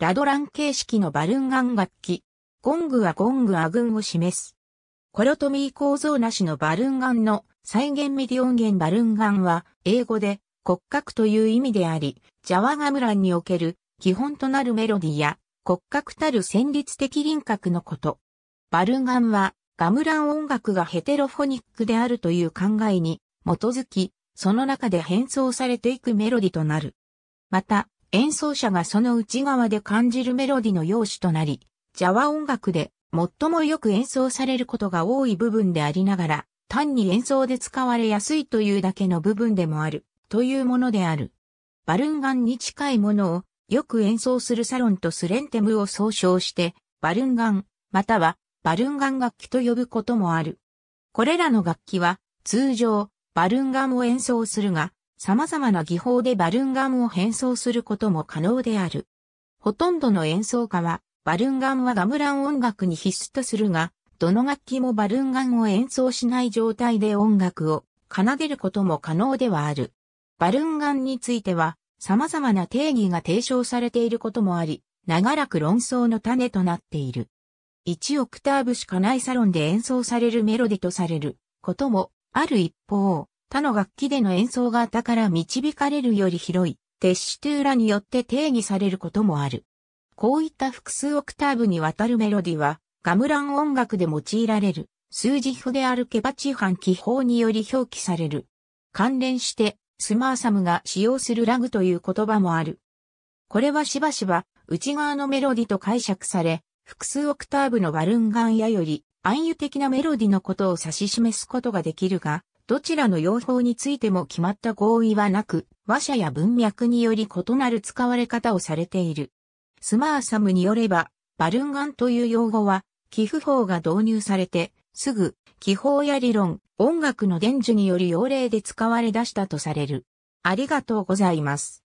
ラドラン形式のバルンガン楽器。ゴングはゴングア群を示す。コロトミー構造なしのバルンガンの再現ミリ音源バルンガンは英語で骨格という意味であり、ジャワガムランにおける基本となるメロディや骨格たる旋律的輪郭のこと。バルンガンはガムラン音楽がヘテロフォニックであるという考えに基づき、その中で変装されていくメロディとなる。また、演奏者がその内側で感じるメロディの用紙となり、ジャワ音楽で最もよく演奏されることが多い部分でありながら、単に演奏で使われやすいというだけの部分でもある、というものである。バルンガンに近いものを、よく演奏するサロンとスレンテムを総称して、バルンガン、または、バルンガン楽器と呼ぶこともある。これらの楽器は、通常、バルンガンを演奏するが、様々な技法でバルンガムを変装することも可能である。ほとんどの演奏家は、バルンガンはガムラン音楽に必須とするが、どの楽器もバルンガンを演奏しない状態で音楽を奏でることも可能ではある。バルンガンについては、様々な定義が提唱されていることもあり、長らく論争の種となっている。1オクターブしかないサロンで演奏されるメロディとされることもある一方、他の楽器での演奏型から導かれるより広い、テッシュトゥーラによって定義されることもある。こういった複数オクターブにわたるメロディは、ガムラン音楽で用いられる、数字譜であるケバチハン記法により表記される。関連して、スマーサムが使用するラグという言葉もある。これはしばしば、内側のメロディと解釈され、複数オクターブのバルンガンやより、暗喩的なメロディのことを指し示すことができるが、どちらの用法についても決まった合意はなく、話者や文脈により異なる使われ方をされている。スマーサムによれば、バルンガンという用語は、寄付法が導入されて、すぐ、気法や理論、音楽の伝授により用例で使われ出したとされる。ありがとうございます。